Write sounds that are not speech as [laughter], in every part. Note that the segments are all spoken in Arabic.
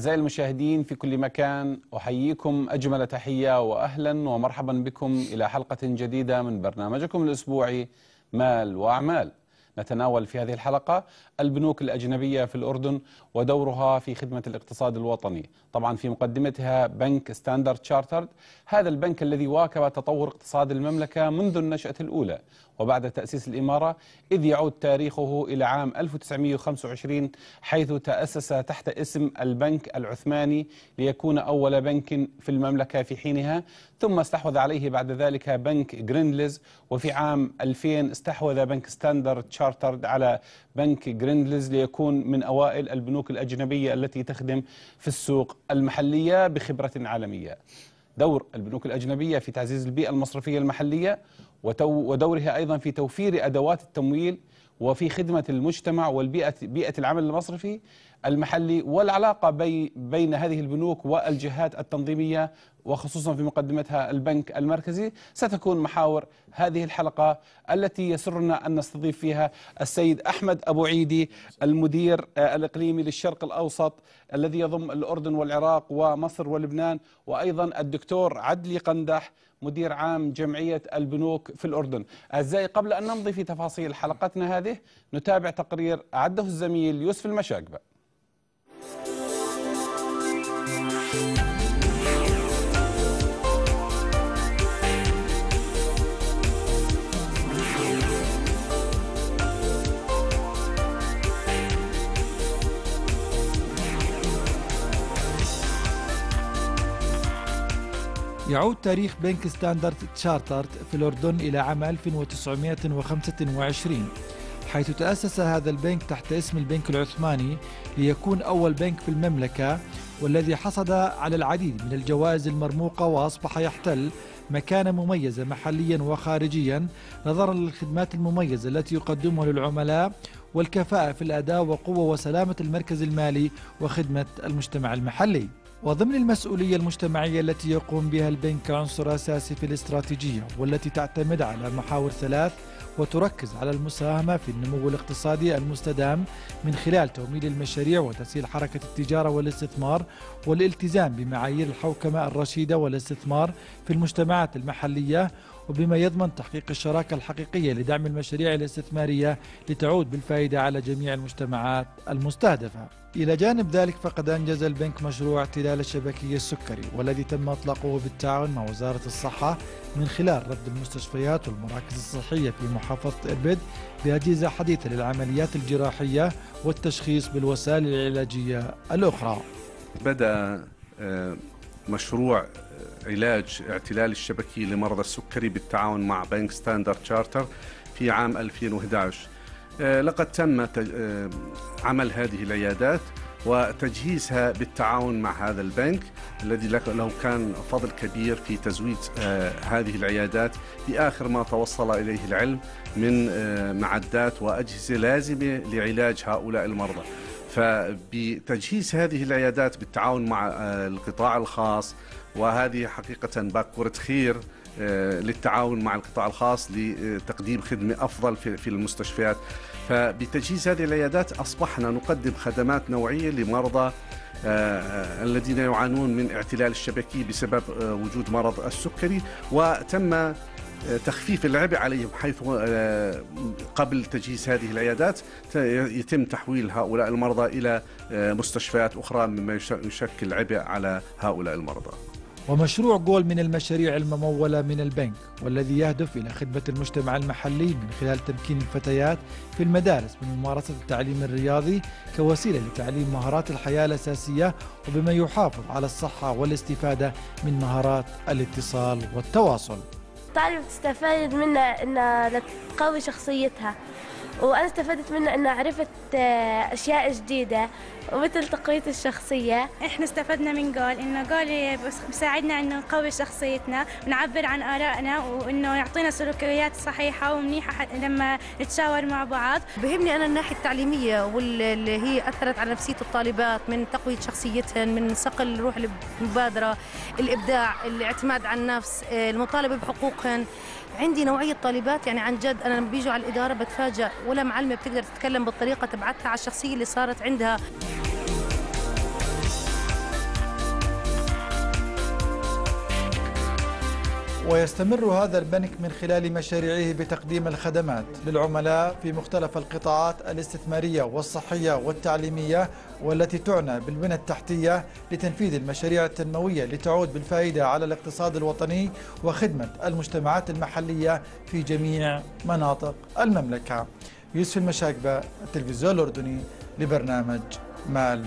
أعزائي المشاهدين في كل مكان أحييكم أجمل تحية وأهلا ومرحبا بكم إلى حلقة جديدة من برنامجكم الأسبوعي مال وأعمال نتناول في هذه الحلقة البنوك الأجنبية في الأردن ودورها في خدمة الاقتصاد الوطني طبعا في مقدمتها بنك ستاندرد تشارترد هذا البنك الذي واكب تطور اقتصاد المملكة منذ النشأة الأولى وبعد تأسيس الإمارة إذ يعود تاريخه إلى عام 1925 حيث تأسس تحت اسم البنك العثماني ليكون أول بنك في المملكة في حينها ثم استحوذ عليه بعد ذلك بنك جريندلز وفي عام 2000 استحوذ بنك ستاندرد تشارترد على بنك جريندلز ليكون من أوائل البنوك البنوك الأجنبية التي تخدم في السوق المحلية بخبرة عالمية دور البنوك الأجنبية في تعزيز البيئة المصرفية المحلية ودورها أيضا في توفير أدوات التمويل وفي خدمة المجتمع والبيئة بيئة العمل المصرفي المحلي والعلاقة بي بين هذه البنوك والجهات التنظيمية وخصوصا في مقدمتها البنك المركزي ستكون محاور هذه الحلقة التي يسرنا أن نستضيف فيها السيد أحمد أبو عيدي المدير آه، الإقليمي للشرق الأوسط الذي يضم الأردن والعراق ومصر ولبنان وأيضا الدكتور عدلي قندح مدير عام جمعية البنوك في الأردن أعزائي قبل أن نمضي في تفاصيل حلقتنا هذه نتابع تقرير أعده الزميل يوسف المشاقبة يعود تاريخ بنك ستاندرد تشارترد في الأردن إلى عام 1925 حيث تأسس هذا البنك تحت اسم البنك العثماني ليكون أول بنك في المملكة والذي حصد على العديد من الجوائز المرموقة وأصبح يحتل مكانة مميزة محليا وخارجيا نظرا للخدمات المميزة التي يقدمها للعملاء والكفاءة في الأداء وقوة وسلامة المركز المالي وخدمة المجتمع المحلي وضمن المسؤولية المجتمعية التي يقوم بها البنك كعنصر أساسي في الاستراتيجية والتي تعتمد على محاور ثلاث وتركز على المساهمة في النمو الاقتصادي المستدام من خلال توميل المشاريع وتسهيل حركة التجارة والاستثمار والالتزام بمعايير الحوكمة الرشيدة والاستثمار في المجتمعات المحلية وبما يضمن تحقيق الشراكة الحقيقية لدعم المشاريع الاستثمارية لتعود بالفائدة على جميع المجتمعات المستهدفة إلى جانب ذلك فقد أنجز البنك مشروع تلال الشبكية السكري والذي تم إطلاقه بالتعاون مع وزارة الصحة من خلال رد المستشفيات والمراكز الصحية في محافظة إربد بأجهزة حديثة للعمليات الجراحية والتشخيص بالوسائل العلاجية الأخرى بدأ آه، مشروع علاج اعتلال الشبكي لمرضى السكري بالتعاون مع بنك ستاندرد تشارتر في عام 2011 آه، لقد تم آه، عمل هذه العيادات وتجهيزها بالتعاون مع هذا البنك الذي له كان فضل كبير في تزويد آه، هذه العيادات بآخر ما توصل إليه العلم من معدات وأجهزة لازمة لعلاج هؤلاء المرضى فبتجهيز هذه العيادات بالتعاون مع القطاع الخاص وهذه حقيقة باكورة خير آه، للتعاون مع القطاع الخاص لتقديم خدمة أفضل في المستشفيات فبتجهيز هذه العيادات أصبحنا نقدم خدمات نوعية لمرضى آه، آه، الذين يعانون من اعتلال الشبكي بسبب وجود مرض السكري وتم تخفيف العبء عليهم حيث قبل تجهيز هذه العيادات يتم تحويل هؤلاء المرضى الى مستشفيات اخرى مما يشكل عبء على هؤلاء المرضى ومشروع جول من المشاريع الممولة من البنك والذي يهدف إلى خدمة المجتمع المحلي من خلال تمكين الفتيات في المدارس من ممارسة التعليم الرياضي كوسيلة لتعليم مهارات الحياة الأساسية وبما يحافظ على الصحة والاستفادة من مهارات الاتصال والتواصل تعرف تستفاد منها أنها تقوي شخصيتها وأنا استفدت منه أنه عرفت آه، أشياء جديدة ومثل تقوية الشخصية إحنا استفدنا من جول إنه جول بيساعدنا إنه نقوي شخصيتنا ونعبر عن آرائنا وإنه يعطينا سلوكيات صحيحة ومنيحة لما نتشاور مع بعض بهمني أنا الناحية التعليمية واللي هي أثرت على نفسية الطالبات من تقوية شخصيتهن من صقل روح المبادرة الإبداع الاعتماد على النفس آه، المطالبة بحقوقهن عندي نوعيه طالبات يعني عن جد انا لما بيجوا على الاداره بتفاجئ ولا معلمه بتقدر تتكلم بالطريقه تبعتها على الشخصيه اللي صارت عندها ويستمر هذا البنك من خلال مشاريعه بتقديم الخدمات للعملاء في مختلف القطاعات الاستثمارية والصحية والتعليمية والتي تعنى بالبنى التحتية لتنفيذ المشاريع التنموية لتعود بالفائدة على الاقتصاد الوطني وخدمة المجتمعات المحلية في جميع مناطق المملكة يوسف المشاكبة التلفزيون الأردني لبرنامج مال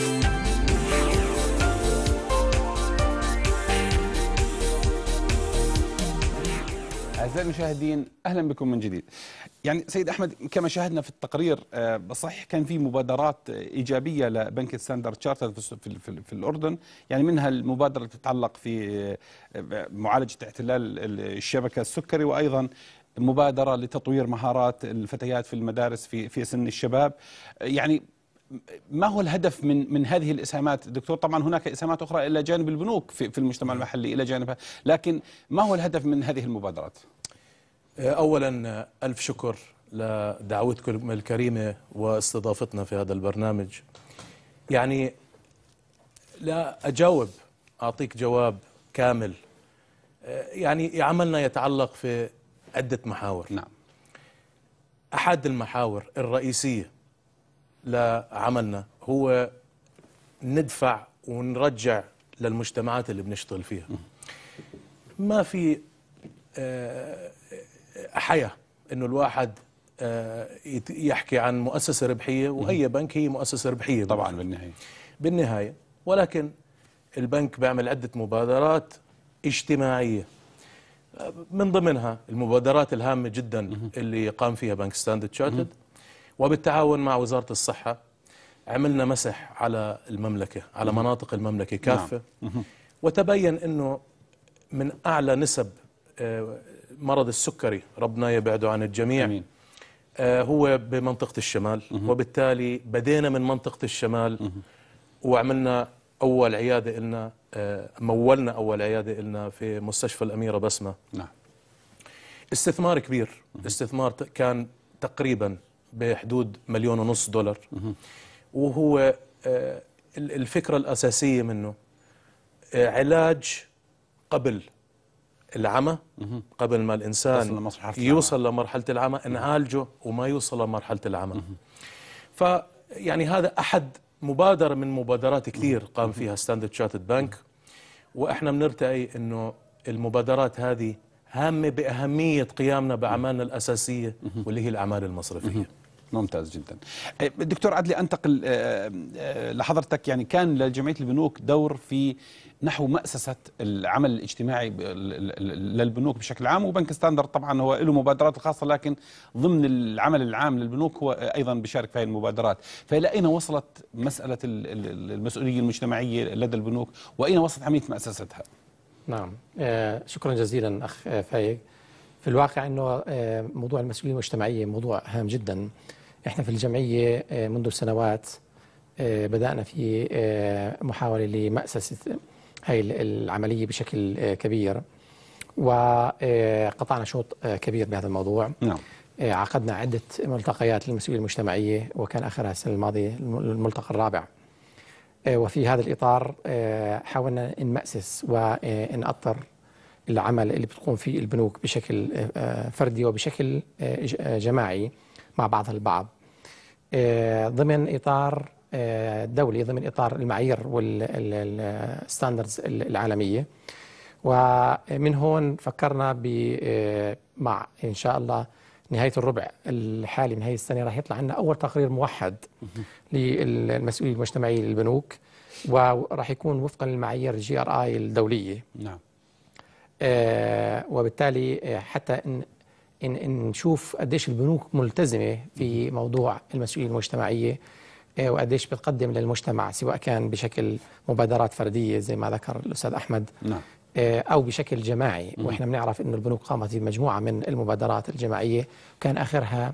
back. أعزائي المشاهدين أهلا بكم من جديد يعني سيد أحمد كما شاهدنا في التقرير آه، صحيح كان في مبادرات إيجابية لبنك ستاندرد تشارتر في, في الأردن يعني منها المبادرة اللي تتعلق في آه، معالجة احتلال الشبكة السكري وأيضا مبادرة لتطوير مهارات الفتيات في المدارس في, في سن الشباب يعني ما هو الهدف من من هذه الاسهامات دكتور طبعا هناك اسهامات اخرى الى جانب البنوك في, في المجتمع المحلي الى جانبها لكن ما هو الهدف من هذه المبادرات آه، أولا آه، ألف شكر لدعوتكم الكريمة واستضافتنا في هذا البرنامج يعني لا أجاوب أعطيك جواب كامل آه، يعني عملنا يتعلق في عدة محاور نعم أحد المحاور الرئيسية لعملنا هو ندفع ونرجع للمجتمعات اللي بنشتغل فيها ما في حياه انه الواحد آه، يحكي عن مؤسسه ربحيه واي بنك هي مؤسسه ربحيه طبعا بالنهايه بالنهايه, بالنهاية ولكن البنك بيعمل عده مبادرات اجتماعيه آه، من ضمنها المبادرات الهامه جدا اللي قام فيها بنك ستاندرد تشارتد وبالتعاون مع وزاره الصحه عملنا مسح على المملكه على مناطق المملكه نعم. كافه وتبين انه من اعلى نسب آه، مرض السكري ربنا يبعده عن الجميع أمين. آه، هو بمنطقة الشمال مه. وبالتالي بدينا من منطقة الشمال مه. وعملنا أول عيادة إلنا آه، مولنا أول عيادة إلنا في مستشفى الأميرة بسمة نعم. استثمار كبير مه. استثمار كان تقريبا بحدود مليون ونص دولار مه. وهو آه، الفكرة الأساسية منه علاج قبل العمى قبل ما الإنسان يوصل لمرحلة العمى نعالجه وما يوصل لمرحلة العمى فيعني هذا أحد مبادرة من مبادرات كثير قام فيها ستاندرد تشارتد بنك وإحنا بنرتقي أنه المبادرات هذه هامة بأهمية قيامنا بأعمالنا الأساسية واللي هي الأعمال المصرفية ممتاز جدا إيه، دكتور عدلي انتقل آه، آه، لحضرتك يعني كان لجمعيه البنوك دور في نحو مأسسة العمل الاجتماعي للبنوك بشكل عام وبنك ستاندرد طبعا هو له مبادرات الخاصة لكن ضمن العمل العام للبنوك هو أيضا بيشارك في هذه المبادرات فإلى أين وصلت مسألة المسؤولية المجتمعية لدى البنوك وأين وصلت عملية مأسستها؟ نعم آه، شكرا جزيلا أخ فايق في الواقع أنه موضوع المسؤولية المجتمعية موضوع هام جدا احنا في الجمعيه آه، منذ سنوات آه، بدانا في آه، محاوله لمأسسه هاي العمليه بشكل كبير وقطعنا شوط كبير بهذا الموضوع نعم. عقدنا عدة ملتقيات للمسؤولية المجتمعية وكان آخرها السنة الماضية الملتقى الرابع وفي هذا الإطار حاولنا نمأسس ونأطر العمل اللي بتقوم فيه البنوك بشكل فردي وبشكل جماعي مع بعضها البعض آه، ضمن إطار آه، دولي ضمن إطار المعايير والستاندردز العالمية ومن هون فكرنا آه، مع إن شاء الله نهاية الربع الحالي من هذه السنة راح يطلع عندنا أول تقرير موحد للمسؤولين المجتمعي للبنوك وراح يكون وفقا للمعايير الجي ار اي الدولية نعم آه وبالتالي حتى إن نشوف قديش البنوك ملتزمة في موضوع المسؤولية المجتمعية آه، وقديش بتقدم للمجتمع سواء كان بشكل مبادرات فردية زي ما ذكر الأستاذ أحمد نعم. آه، أو بشكل جماعي مم. وإحنا بنعرف أن البنوك قامت بمجموعة من المبادرات الجماعية وكان آخرها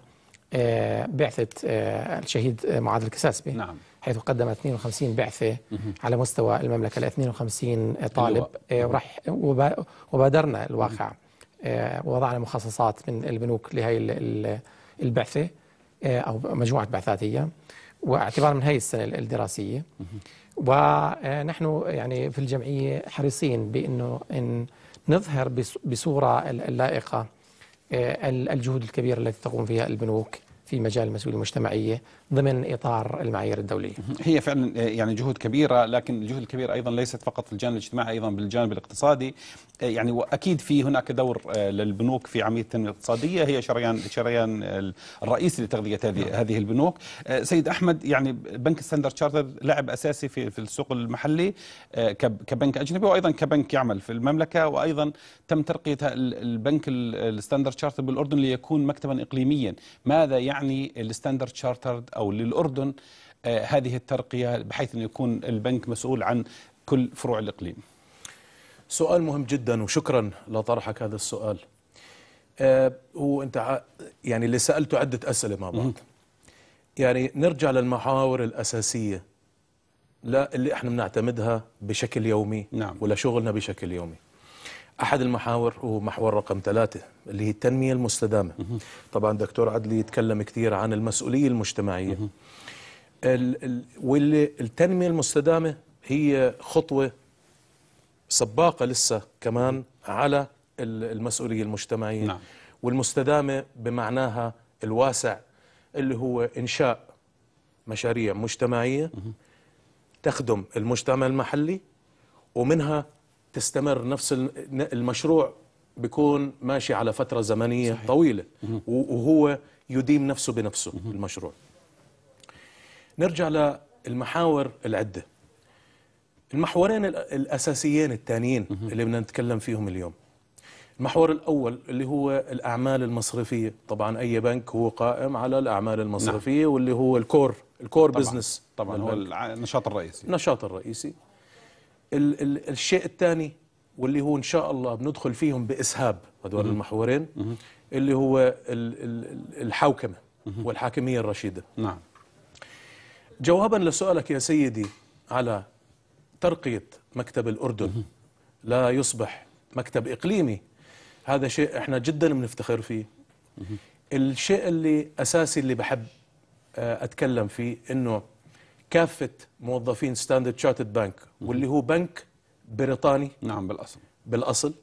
آه، بعثة الشهيد معاذ الكساسبي نعم. حيث قدمت 52 بعثة مم. على مستوى المملكة ل 52 طالب وراح وبادرنا الواقع مم. آه، ووضعنا مخصصات من البنوك لهي البعثة آه، أو مجموعة بعثات هي واعتبار من هي السنة الدراسية ونحن آه، يعني في الجمعية حريصين بأنه إن نظهر بصورة اللائقة الجهود الكبيرة التي تقوم فيها البنوك في مجال المسؤولية المجتمعية ضمن اطار المعايير الدوليه. هي فعلا يعني جهود كبيره لكن الجهود الكبيره ايضا ليست فقط في الجانب الاجتماعي ايضا بالجانب الاقتصادي يعني واكيد في هناك دور آه، للبنوك في عمليه التنميه الاقتصاديه هي شريان شريان الرئيسي لتغذيه هذه نعم. هذه البنوك. آه، سيد احمد يعني بنك ستاندرد شارتر لاعب اساسي في في السوق المحلي آه، كبنك اجنبي وايضا كبنك يعمل في المملكه وايضا تم ترقيه البنك الستاندرد شارتر بالاردن ليكون مكتبا اقليميا. ماذا يعني الستاندرد شارتر أو للأردن آه، هذه الترقية بحيث أن يكون البنك مسؤول عن كل فروع الإقليم سؤال مهم جدا وشكرا لطرحك هذا السؤال أه وانت يعني اللي سالته عده اسئله مع بعض يعني نرجع للمحاور الاساسيه لا اللي احنا بنعتمدها بشكل يومي نعم. ولا شغلنا بشكل يومي احد المحاور هو محور رقم ثلاثة اللي هي التنميه المستدامه طبعا دكتور عدلي يتكلم كثير عن المسؤوليه المجتمعيه واللي التنميه المستدامه هي خطوه سباقه لسه كمان على المسؤوليه المجتمعيه نعم. والمستدامه بمعناها الواسع اللي هو انشاء مشاريع مجتمعيه تخدم المجتمع المحلي ومنها تستمر نفس المشروع بيكون ماشي على فترة زمنية صحيح. طويلة وهو يديم نفسه بنفسه المشروع نرجع للمحاور العدة المحورين الأساسيين الثانيين اللي بدنا نتكلم فيهم اليوم المحور الأول اللي هو الأعمال المصرفية طبعا أي بنك هو قائم على الأعمال نعم. المصرفية نعم. واللي هو الكور الكور طبعًا. بزنس طبعا هو النشاط الرئيسي النشاط الرئيسي ال ال الشيء الثاني واللي هو ان شاء الله بندخل فيهم باسهاب هذول المحورين اللي هو الحوكمه والحاكميه الرشيده نعم جوابا لسؤالك يا سيدي على ترقيه مكتب الاردن لا يصبح مكتب اقليمي هذا شيء احنا جدا بنفتخر فيه الشيء اللي اساسي اللي بحب آه، اتكلم فيه انه كافه موظفين ستاندرد تشارتد بنك واللي هو بنك بريطاني نعم بالاصل بالاصل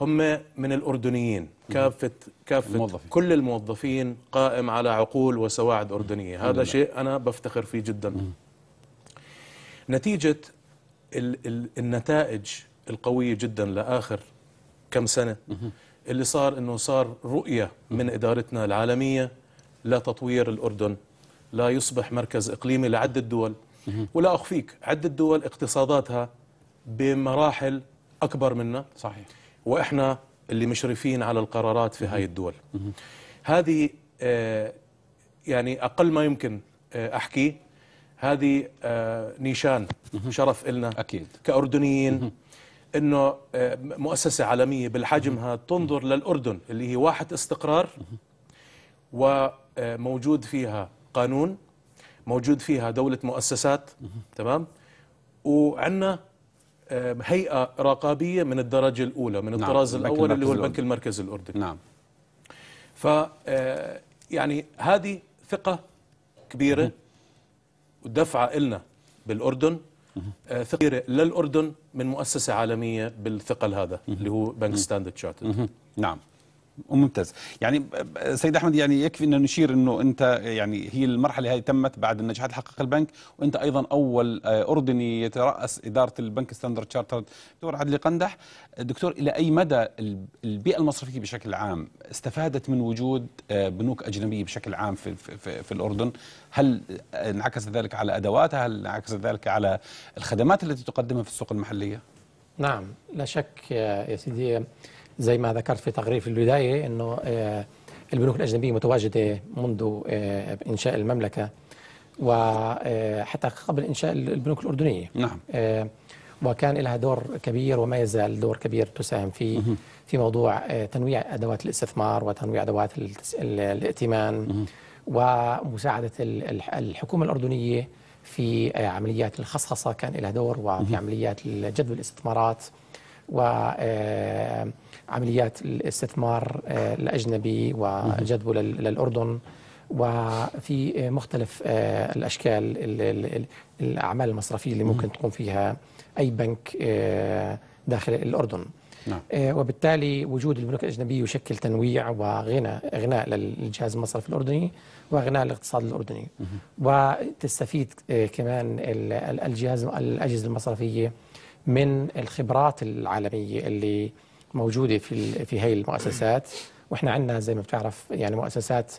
هم من الاردنيين كافه كافه الموظفين. كل الموظفين قائم على عقول وسواعد اردنيه هذا شيء انا بفتخر فيه جدا نتيجه ال ال النتائج القويه جدا لاخر كم سنه اللي صار انه صار رؤيه من ادارتنا العالميه لتطوير الاردن لا يصبح مركز إقليمي لعدة دول ولا أخفيك عدة دول اقتصاداتها بمراحل أكبر منا صحيح وإحنا اللي مشرفين على القرارات في هاي الدول هذه آه، يعني أقل ما يمكن آه، أحكي أحكيه هذه آه، نيشان شرف إلنا أكيد كأردنيين أنه مؤسسة عالمية بالحجمها تنظر للأردن اللي هي واحد استقرار وموجود فيها قانون موجود فيها دولة مؤسسات تمام وعندنا آه، هيئة رقابية من الدرجة الأولى من نعم، الطراز نعم. الأول اللي هو البنك المركزي الأردني نعم ف آه، يعني هذه ثقة كبيرة ودفعة إلنا بالأردن آه، ثقة كبيرة للأردن من مؤسسة عالمية بالثقل هذا اللي هو بنك ستاندرد شارتد نعم ممتاز يعني سيد احمد يعني يكفي ان نشير انه انت يعني هي المرحله هذه تمت بعد النجاحات اللي حققها البنك وانت ايضا اول آه، اردني يتراس اداره البنك ستاندرد تشارترد دكتور عدلي قندح دكتور الى اي مدى البيئه المصرفيه بشكل عام استفادت من وجود آه، بنوك اجنبيه بشكل عام في في, في الاردن هل انعكس ذلك على ادواتها هل انعكس ذلك على الخدمات التي تقدمها في السوق المحليه نعم لا شك يا سيدي زي ما ذكرت في تقرير في البداية أنه آه، البنوك الأجنبية متواجدة منذ آه، إنشاء المملكة وحتى آه، قبل إنشاء البنوك الأردنية نعم. وكان لها دور كبير وما يزال دور كبير تساهم فيه في موضوع تنويع أدوات الاستثمار وتنويع أدوات الائتمان ومساعدة الحكومة الأردنية في عمليات الخصخصة كان لها دور وفي عمليات جذب الاستثمارات وعمليات الاستثمار آه، الأجنبي وجذبه للأردن وفي مختلف آه، الأشكال الأعمال المصرفية اللي ممكن تقوم فيها أي بنك آه، داخل الأردن نعم. وبالتالي وجود البنوك الأجنبية يشكل تنويع وغنى غناء للجهاز المصرفي الأردني وغناء الاقتصاد الأردني وتستفيد كمان الجهاز الأجهزة المصرفية من الخبرات العالمية اللي موجودة في في هي المؤسسات وإحنا عندنا زي ما بتعرف يعني مؤسسات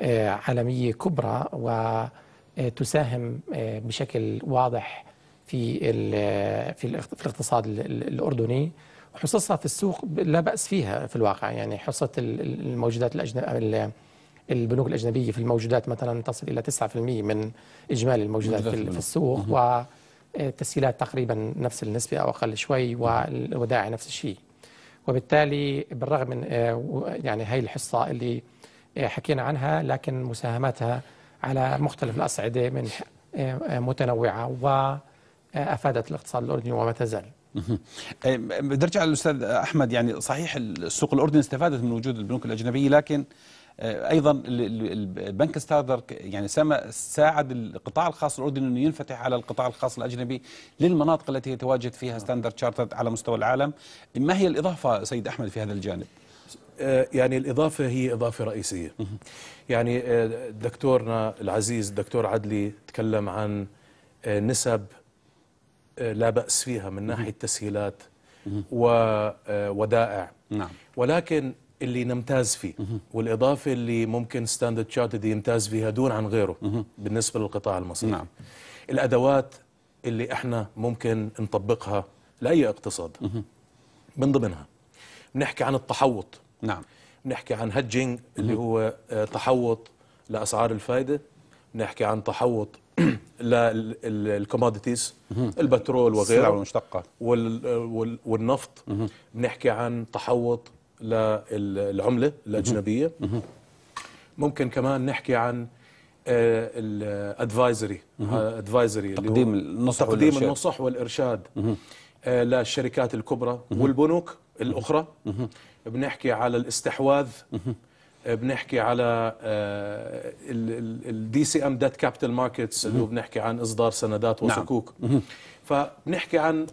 آه، عالمية كبرى وتساهم آه، آه، بشكل واضح في في في الاقتصاد الأردني حصصها في السوق لا بأس فيها في الواقع يعني حصة الموجودات الأجنبية البنوك الأجنبية في الموجودات مثلا تصل إلى 9% من إجمالي الموجودات في, في السوق و التسهيلات آه، تقريبا نفس النسبة أو أقل شوي والودائع نفس الشيء وبالتالي بالرغم من آه، يعني هاي الحصة اللي آه، حكينا عنها لكن مساهماتها على مختلف الأصعدة من متنوعة وأفادت الاقتصاد الأردني وما تزال بدي ارجع للاستاذ احمد يعني صحيح السوق الاردني استفادت من وجود البنوك الاجنبيه لكن آه، ايضا البنك ستاندر يعني ساعد القطاع الخاص الاردني انه ينفتح على القطاع الخاص الاجنبي للمناطق التي يتواجد فيها نعم. ستاندرد تشارترد على مستوى العالم ما هي الاضافه سيد احمد في هذا الجانب آه، يعني الإضافة هي إضافة رئيسية يعني آه، دكتورنا العزيز الدكتور عدلي تكلم عن نسب لا بأس فيها من ناحية تسهيلات وودائع نعم. ولكن اللي نمتاز فيه والاضافه اللي ممكن ستاندرد تشارتد يمتاز فيها دون عن غيره بالنسبه للقطاع المصرفي نعم. الادوات اللي احنا ممكن نطبقها لاي اقتصاد من ضمنها بنحكي عن التحوط نعم بنحكي عن هجينج اللي هو آه، تحوط لاسعار الفائده بنحكي عن تحوط [clears throat] للكوموديتيز البترول وغيره السلع آه، والنفط بنحكي عن تحوط للعملة الأجنبية ممكن كمان نحكي عن آه، الادفايزري آه، ادفايزري تقديم النصح تقديم والإرشاد. النصح والارشاد آه، للشركات الكبرى والبنوك الاخرى بنحكي على الاستحواذ بنحكي على الدي سي ام ديت كابيتال ماركتس اللي بنحكي عن اصدار سندات نعم. وصكوك نعم. فبنحكي عن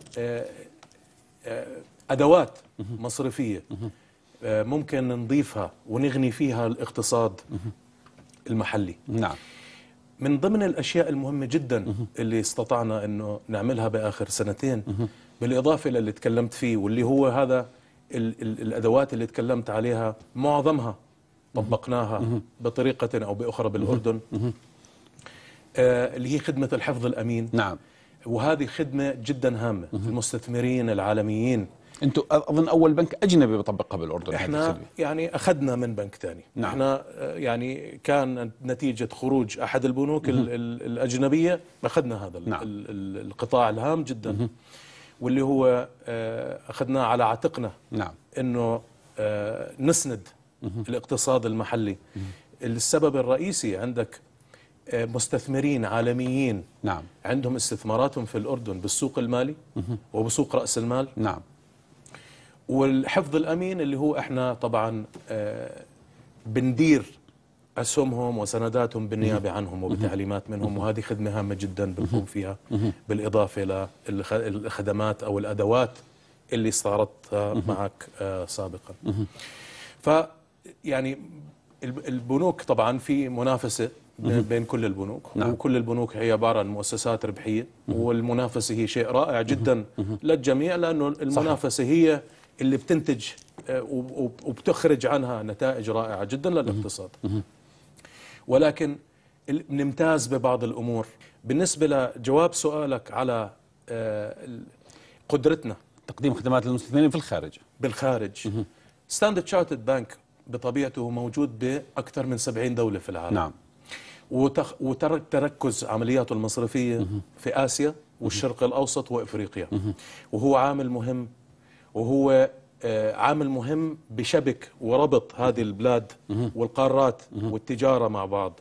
ادوات مصرفيه آه، ممكن نضيفها ونغني فيها الاقتصاد المحلي نعم من ضمن الأشياء المهمة جدا اللي استطعنا أنه نعملها بآخر سنتين بالإضافة للي تكلمت فيه واللي هو هذا الـ الـ الأدوات اللي تكلمت عليها معظمها طبقناها بطريقة أو بأخرى بالأردن آه، اللي هي خدمة الحفظ الأمين نعم وهذه خدمة جدا هامة المستثمرين العالميين انتم اظن اول بنك اجنبي بيطبقها بالاردن احنا يعني اخذنا من بنك ثاني نعم. احنا آه، يعني كان نتيجه خروج احد البنوك ال ال الاجنبيه اخذنا هذا نعم. ال القطاع الهام جدا مه. واللي هو آه، اخذناه على عاتقنا نعم انه آه، نسند مه. الاقتصاد المحلي مه. السبب الرئيسي عندك مستثمرين عالميين نعم عندهم استثماراتهم في الاردن بالسوق المالي وبسوق راس المال نعم والحفظ الامين اللي هو احنا طبعا آه، بندير اسهمهم وسنداتهم بالنيابه عنهم وبتعليمات منهم وهذه خدمه هامه جدا بنقوم فيها بالاضافه للخدمات او الادوات اللي صارت معك آه، سابقا. ف يعني البنوك طبعا في منافسه بين كل البنوك نعم. وكل البنوك هي عبارة عن مؤسسات ربحية والمنافسة هي شيء رائع جدا للجميع لأنه المنافسة هي اللي بتنتج آه، وبتخرج عنها نتائج رائعه جدا للاقتصاد ولكن نمتاز ببعض الامور بالنسبه لجواب سؤالك على آه، قدرتنا تقديم خدمات للمستثمرين في الخارج بالخارج ستاندرد تشارتد بانك بطبيعته موجود باكثر من 70 دوله في العالم نعم وتركز عملياته المصرفيه في اسيا والشرق الاوسط وافريقيا وهو عامل مهم وهو آه، عامل مهم بشبك وربط هذه البلاد والقارات والتجارة مع بعض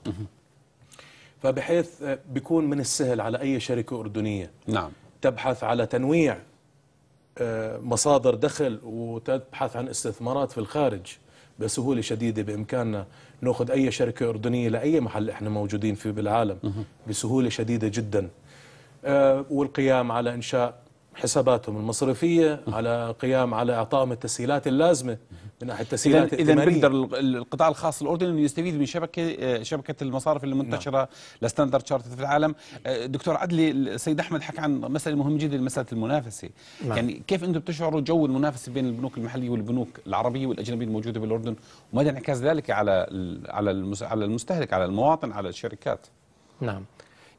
فبحيث آه، بيكون من السهل على أي شركة أردنية نعم تبحث على تنويع آه، مصادر دخل وتبحث عن استثمارات في الخارج بسهولة شديدة بإمكاننا نأخذ أي شركة أردنية لأي محل إحنا موجودين فيه بالعالم بسهولة شديدة جدا والقيام على إنشاء حساباتهم المصرفية على قيام على إعطائهم التسهيلات اللازمة من ناحية التسهيلات إذا إذا بيقدر القطاع الخاص الأردني أنه يستفيد من شبكة آه، شبكة المصارف المنتشرة منتشرة لستاندرد شارت في العالم آه، دكتور عدلي السيد أحمد حكى عن مسألة مهمة جدا مسألة المنافسة نعم. يعني كيف أنتم بتشعروا جو المنافسة بين البنوك المحلية والبنوك العربية والأجنبية الموجودة بالأردن وماذا انعكاس ذلك على على المستهلك على المواطن على الشركات نعم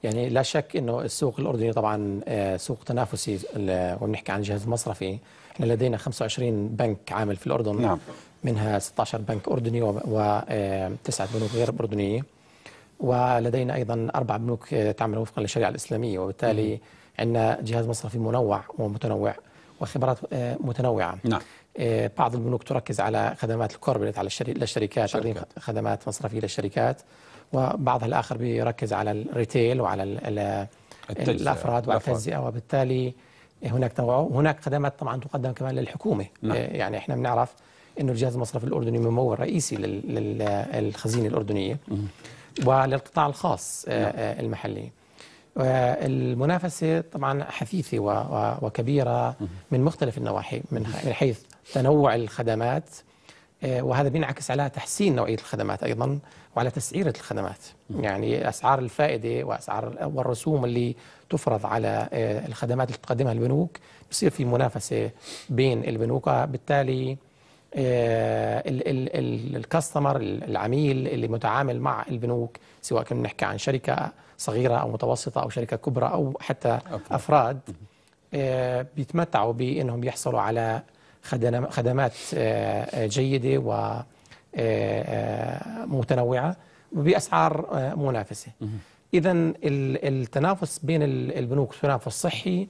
يعني لا شك انه السوق الاردني طبعا آه، سوق تنافسي آه، وبنحكي عن جهاز مصرفي احنا لدينا 25 بنك عامل في الاردن نعم. منها 16 بنك اردني وتسعه آه، بنوك غير اردنيه ولدينا ايضا اربع بنوك تعمل وفقا للشريعه الاسلاميه وبالتالي عندنا جهاز مصرفي منوع ومتنوع وخبرات متنوعه نعم بعض البنوك تركز على خدمات الكوربريت على الشركات خدمات مصرفيه للشركات وبعضها الآخر بيركز على الريتيل وعلى الـ التجزئة. الأفراد والتجزئة وبالتالي هناك تنوع هناك خدمات طبعا تقدم كمان للحكومة نعم. آه، يعني احنا بنعرف أنه الجهاز المصرفي الأردني ممول رئيسي للخزينة الأردنية وللقطاع الخاص آه، نعم. آه، المحلي المنافسة طبعا حثيثة وكبيرة من مختلف النواحي من حيث تنوع الخدمات آه، وهذا بينعكس على تحسين نوعيه الخدمات ايضا وعلى تسعيره الخدمات يعني اسعار الفائده واسعار والرسوم اللي تفرض على آه، الخدمات اللي تقدمها البنوك بصير في منافسه بين البنوك بالتالي آه، الكاستمر العميل اللي متعامل مع البنوك سواء كنا نحكي عن شركه صغيره او متوسطه او شركه كبرى او حتى افراد بيتمتعوا بانهم يحصلوا على خدمات آه، آه، جيدة ومتنوعة آه، بأسعار منافسة إذا التنافس بين البنوك تنافس صحي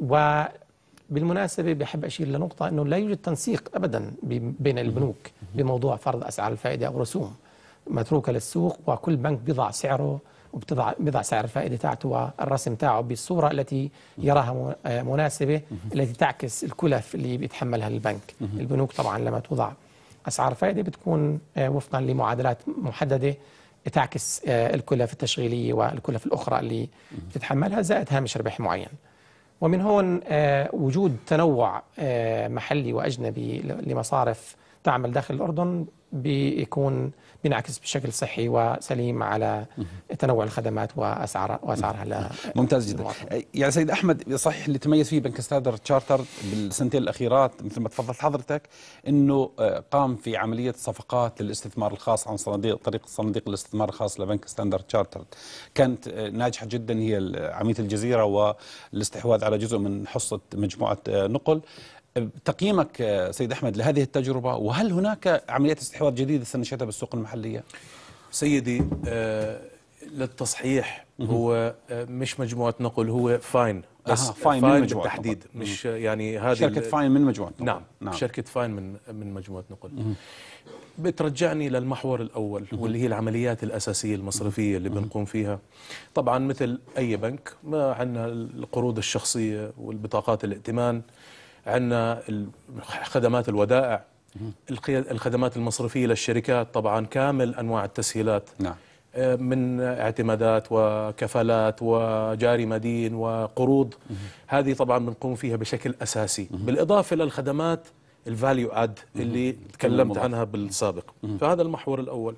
وبالمناسبة بحب أشير لنقطة أنه لا يوجد تنسيق أبدا بين البنوك بموضوع فرض أسعار الفائدة أو رسوم متروكة للسوق وكل بنك بيضع سعره وبتضع بضع سعر الفائده تاعته والرسم تاعه بالصوره التي يراها آه، مناسبه التي تعكس الكلف اللي بيتحملها البنك البنوك طبعا لما توضع اسعار فائده بتكون آه، وفقا لمعادلات محدده تعكس آه، الكلف التشغيليه والكلف الاخرى اللي بتتحملها زائد هامش ربح معين ومن هون وجود تنوع محلي واجنبي لمصارف تعمل داخل الاردن بيكون بينعكس بشكل صحي وسليم على تنوع الخدمات واسعار واسعارها ممتاز جدا يعني سيد احمد صحيح اللي تميز فيه بنك ستاندر تشارتر بالسنتين الاخيرات مثل ما تفضلت حضرتك انه آه، قام في عمليه صفقات للاستثمار الخاص عن صناديق طريق صناديق الاستثمار الخاص لبنك ستاندرد تشارتر كانت آه، ناجحه جدا هي عمليه الجزيره والاستحواذ على جزء من حصه مجموعه آه، نقل تقييمك آه، سيد احمد لهذه التجربه وهل هناك عمليات استحواذ جديده سنشهدها بالسوق المحليه؟ سيدي آه، للتصحيح هو آه، مش مجموعه نقل هو فاين بس فاين, فاين من مجموعة بالتحديد نقل. مش يعني هذه شركه فاين من مجموعه نقل نعم, نعم. شركه فاين من من مجموعه نقل بترجعني للمحور الاول واللي هي العمليات الاساسيه المصرفيه اللي بنقوم فيها طبعا مثل اي بنك ما عندنا القروض الشخصيه والبطاقات الائتمان عندنا خدمات الودائع الخدمات المصرفيه للشركات طبعا كامل انواع التسهيلات نعم آه، من اعتمادات وكفالات وجاري مدين وقروض هذه طبعا بنقوم فيها بشكل اساسي بالاضافه للخدمات الفاليو اد اللي تكلمت عنها بالسابق فهذا المحور الاول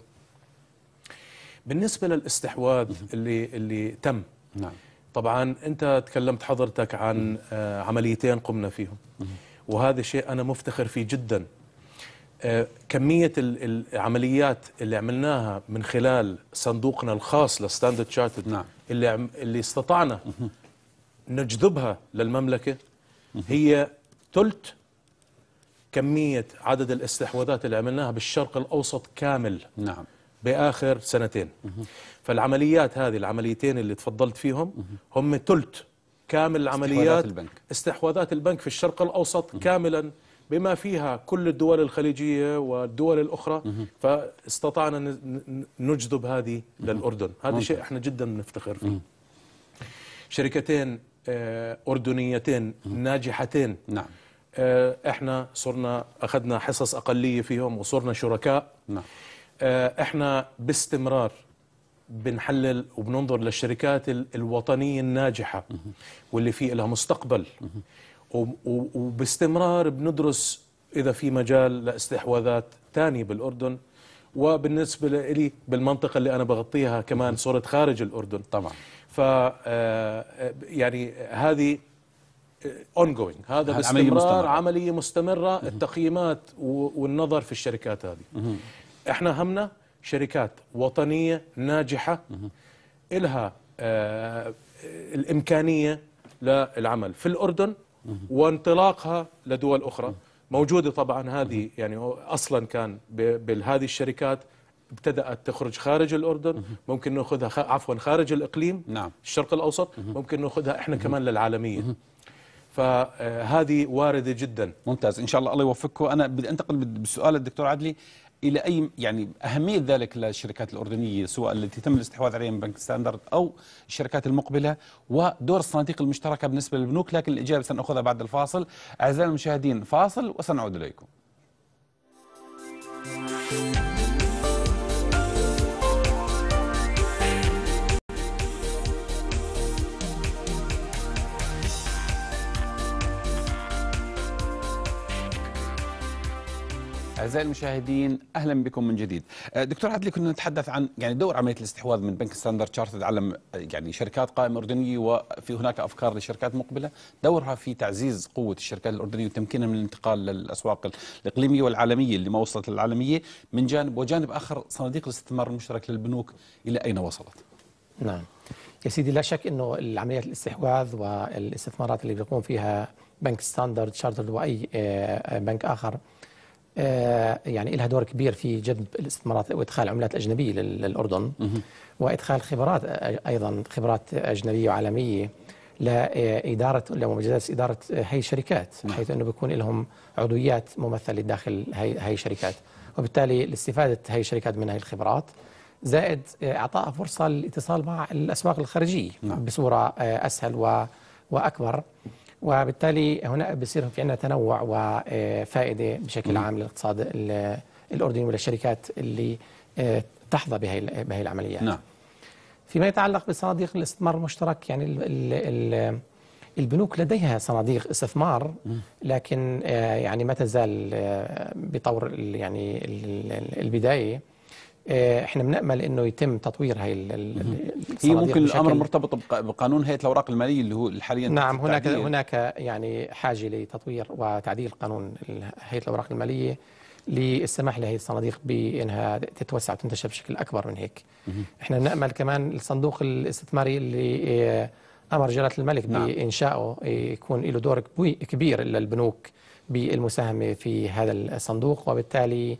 بالنسبه للاستحواذ اللي اللي تم نعم طبعا انت تكلمت حضرتك عن آه، عمليتين قمنا فيهم وهذا شيء انا مفتخر فيه جدا آه، كميه العمليات اللي عملناها من خلال صندوقنا الخاص لستاندرد شارتد نعم. اللي اللي استطعنا نجذبها للمملكه هي ثلث كميه عدد الاستحواذات اللي عملناها بالشرق الاوسط كامل نعم باخر سنتين فالعمليات هذه العمليتين اللي تفضلت فيهم هم ثلث كامل العمليات البنك. استحواذات البنك في الشرق الاوسط كاملا بما فيها كل الدول الخليجية والدول الأخرى فاستطعنا نجذب هذه للأردن هذا شيء احنا جدا نفتخر فيه شركتين آه، أردنيتين ناجحتين نعم آه، احنا صرنا أخذنا حصص أقلية فيهم وصرنا شركاء نعم آه، احنا باستمرار بنحلل وبننظر للشركات الوطنية الناجحة واللي في لها مستقبل وباستمرار بندرس إذا في مجال لاستحواذات تانية بالأردن وبالنسبة لي بالمنطقة اللي أنا بغطيها كمان صورة خارج الأردن طبعا ف آه، آه، يعني هذه اون هذا باستمرار عملية مستمرة التقييمات والنظر في الشركات هذه احنا همنا شركات وطنيه ناجحه الها آه، الامكانيه للعمل في الاردن وانطلاقها لدول اخرى موجوده طبعا هذه يعني اصلا كان بهذه الشركات ابتدات تخرج خارج الاردن ممكن ناخذها خ... عفوا خارج الاقليم نعم. الشرق الاوسط ممكن ناخذها احنا كمان للعالميه فهذه آه، وارده جدا ممتاز ان شاء الله الله يوفقكم انا بدي انتقل بالسؤال الدكتور عدلي الى اي يعني اهميه ذلك للشركات الاردنيه سواء التي تم الاستحواذ عليها من بنك ستاندرد او الشركات المقبله ودور الصناديق المشتركه بالنسبه للبنوك لكن الاجابه سناخذها بعد الفاصل اعزائي المشاهدين فاصل وسنعود اليكم. أعزائي المشاهدين أهلا بكم من جديد أه، دكتور عدلي كنا نتحدث عن يعني دور عملية الاستحواذ من بنك ستاندرد تشارتد على يعني شركات قائمة أردنية وفي هناك أفكار لشركات مقبلة دورها في تعزيز قوة الشركات الأردنية وتمكينها من الانتقال للأسواق الإقليمية والعالمية اللي ما وصلت للعالمية من جانب وجانب آخر صناديق الاستثمار المشترك للبنوك إلى أين وصلت؟ نعم يا سيدي لا شك أنه العمليات الاستحواذ والاستثمارات اللي بيقوم فيها بنك ستاندرد شارتر واي أه، بنك اخر آه، يعني لها دور كبير في جذب الاستثمارات وادخال عملات اجنبيه للاردن وادخال خبرات آه، ايضا خبرات اجنبيه وعالميه لاداره لمجلس اداره هي الشركات نعم. حيث انه بيكون لهم عضويات ممثله داخل هي هي الشركات وبالتالي استفاده هي الشركات من هي الخبرات زائد آه، اعطائها فرصه للاتصال مع الاسواق الخارجيه نعم. بصوره اسهل واكبر وبالتالي هنا بصير في عندنا تنوع وفائده بشكل عام للاقتصاد الاردني وللشركات اللي آه، تحظى بهي بهي العمليات. نعم. فيما يتعلق بصناديق الاستثمار المشترك يعني الـ الـ البنوك لديها صناديق استثمار لكن آه، يعني ما تزال آه، بطور يعني البدايه آه، احنا بنامل انه يتم تطوير هي هي ممكن الامر مرتبط بقانون هيئه الاوراق الماليه اللي هو حاليا نعم هناك التعديل. هناك يعني حاجه لتطوير وتعديل قانون هيئه الاوراق الماليه للسماح لهذه الصناديق بانها تتوسع وتنتشر بشكل اكبر من هيك. احنا نامل كمان الصندوق الاستثماري اللي آه، امر جلاله الملك نعم. بانشائه آه، يكون له دور كبير للبنوك بالمساهمه في هذا الصندوق وبالتالي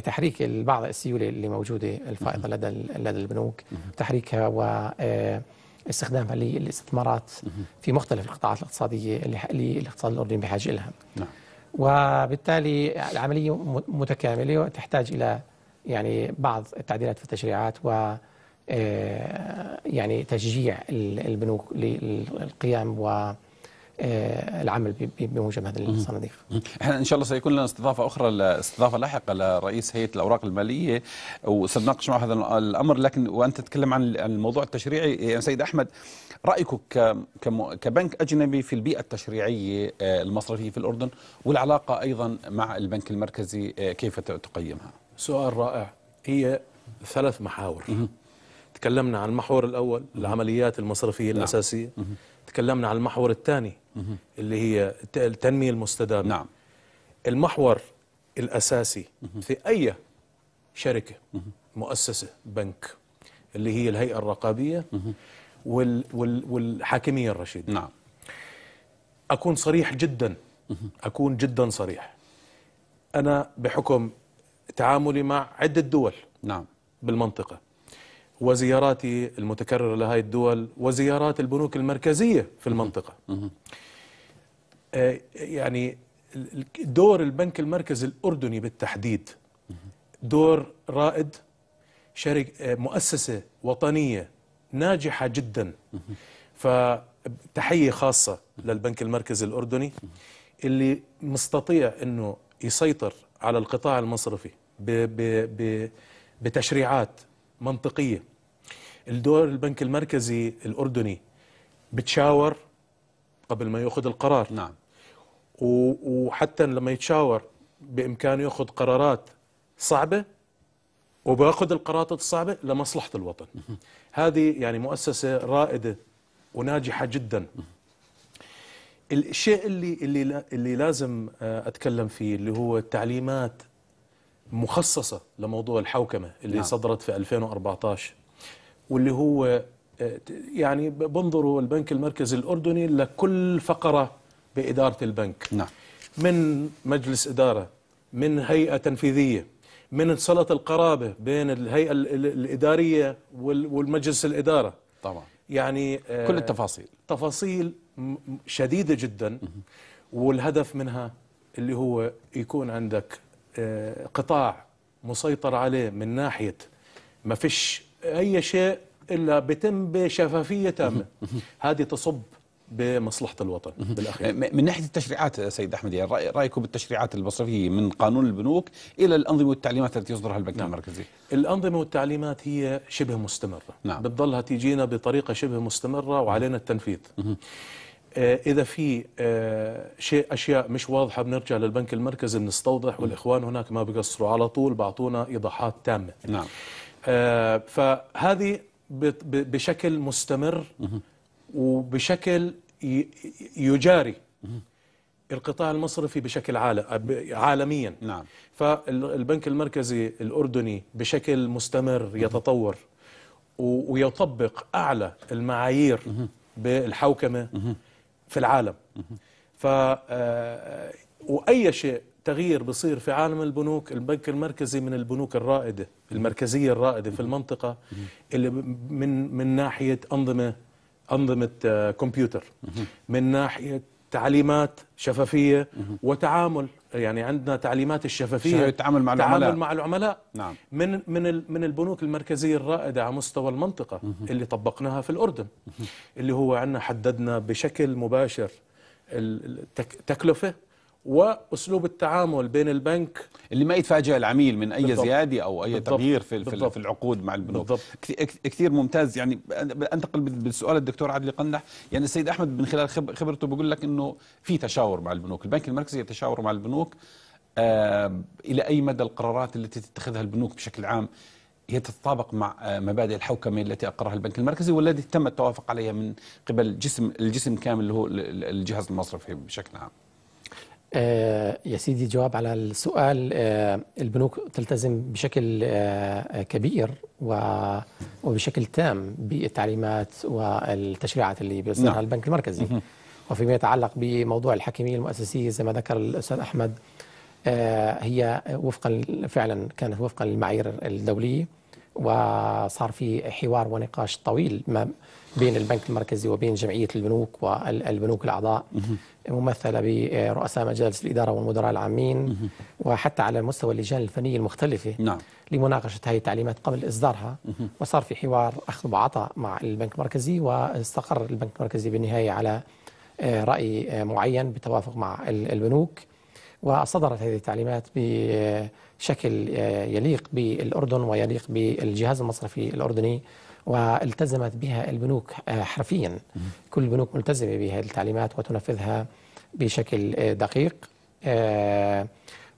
تحريك بعض السيوله اللي موجوده الفائضه لدى لدى البنوك تحريكها و آه، استخدامها للاستثمارات في مختلف القطاعات الاقتصاديه اللي الاقتصاد الاردني بحاجه لها. نعم. وبالتالي العمليه متكامله وتحتاج الى يعني بعض التعديلات في التشريعات و آه، يعني تشجيع البنوك للقيام و آه، العمل بموجب هذه الصناديق. احنا ان شاء الله سيكون لنا استضافه اخرى استضافه لاحقه لرئيس هيئه الاوراق الماليه وسنناقش معه هذا الامر لكن وانت تتكلم عن الموضوع التشريعي إيه، يا سيد احمد رايكم كبنك اجنبي في البيئه التشريعيه آه، المصرفيه في الاردن والعلاقه ايضا مع البنك المركزي آه، كيف تقيمها؟ سؤال رائع هي ثلاث محاور. تكلمنا عن المحور الاول العمليات المصرفيه نعم. الاساسيه. تكلمنا عن المحور الثاني اللي هي التنمية المستدامة نعم المحور الأساسي في أي شركة مؤسسة بنك اللي هي الهيئة الرقابية وال وال والحاكمية الرشيدة نعم أكون صريح جدا أكون جدا صريح أنا بحكم تعاملي مع عدة دول نعم بالمنطقة وزياراتي المتكررة لهذه الدول وزيارات البنوك المركزية في المنطقة آه، يعني دور البنك المركزي الأردني بالتحديد دور رائد شركة آه، مؤسسة وطنية ناجحة جدا فتحية خاصة للبنك المركزي الأردني اللي مستطيع أنه يسيطر على القطاع المصرفي ب ب ب بتشريعات منطقيه الدور البنك المركزي الاردني بتشاور قبل ما ياخذ القرار نعم وحتى لما يتشاور بامكانه ياخذ قرارات صعبه وباخذ القرارات الصعبه لمصلحه الوطن هذه يعني مؤسسه رائده وناجحه جدا الشيء اللي اللي اللي لازم آه، اتكلم فيه اللي هو التعليمات مخصصة لموضوع الحوكمة اللي نعم. صدرت في 2014 واللي هو آه، يعني بنظروا البنك المركزي الأردني لكل فقرة بإدارة البنك نعم. من مجلس إدارة من هيئة تنفيذية من صلة القرابة بين الهيئة الإدارية والمجلس الإدارة طبعا يعني آه، كل التفاصيل تفاصيل شديده جدا والهدف منها اللي هو يكون عندك آه، قطاع مسيطر عليه من ناحيه ما فيش اي شيء الا بتم بشفافيه تامه هذه تصب بمصلحه الوطن بالاخير من ناحيه التشريعات سيد احمد يعني رايكم بالتشريعات المصرفيه من قانون البنوك الى الانظمه والتعليمات التي يصدرها البنك نعم. المركزي الانظمه والتعليمات هي شبه مستمره نعم. بتضلها تيجينا بطريقه شبه مستمره وعلينا التنفيذ آه، اذا في آه، شيء اشياء مش واضحه بنرجع للبنك المركزي بنستوضح والاخوان هناك ما بقصروا على طول بعطونا ايضاحات تامه نعم آه، فهذه بشكل مستمر وبشكل يجاري القطاع المصرفي بشكل عالميا نعم فالبنك المركزي الاردني بشكل مستمر يتطور ويطبق اعلى المعايير بالحوكمه في العالم ف آه، آه، واي شيء تغيير بصير في عالم البنوك البنك المركزي من البنوك الرائده المركزيه الرائده في المنطقه اللي من من ناحيه انظمه انظمه آه، كمبيوتر من ناحيه تعليمات شفافيه وتعامل يعني عندنا تعليمات الشفافيه التعامل مع العملاء التعامل مع العملاء نعم. من من من البنوك المركزيه الرائده على مستوى المنطقه مه. اللي طبقناها في الاردن مه. اللي هو عندنا حددنا بشكل مباشر التكلفه واسلوب التعامل بين البنك اللي ما يتفاجئ العميل من اي بالضبط. زياده او اي بالضبط. تغيير في بالضبط. في العقود مع البنوك بالضبط. كثير ممتاز يعني انتقل بالسؤال الدكتور عادل قنح يعني السيد احمد من خلال خبرته بيقول لك انه في تشاور مع البنوك البنك المركزي يتشاور مع البنوك آه الى اي مدى القرارات التي تتخذها البنوك بشكل عام هي تتطابق مع آه، مبادئ الحوكمه التي اقرها البنك المركزي والتي تم التوافق عليها من قبل جسم الجسم كامل اللي هو الجهاز المصرفي بشكل عام آه، يا سيدي جواب على السؤال آه، البنوك تلتزم بشكل آه، كبير وبشكل تام بالتعليمات والتشريعات اللي بيصدرها نعم. البنك المركزي وفيما يتعلق بموضوع الحاكميه المؤسسية زي ما ذكر الأستاذ أحمد هي وفقا فعلا كانت وفقا للمعايير الدولية وصار في حوار ونقاش طويل ما بين البنك المركزي وبين جمعية البنوك والبنوك الأعضاء ممثلة برؤساء مجالس الإدارة والمدراء العامين وحتى على مستوى اللجان الفنية المختلفة نعم. لمناقشة هذه التعليمات قبل إصدارها وصار في حوار أخذ وعطاء مع البنك المركزي واستقر البنك المركزي بالنهاية على آه، رأي آه، معين بالتوافق مع البنوك وصدرت هذه التعليمات ب آه، شكل آه، يليق بالأردن ويليق بالجهاز المصرفي الأردني والتزمت بها البنوك آه، حرفيا كل البنوك ملتزمة بهذه التعليمات وتنفذها بشكل آه، دقيق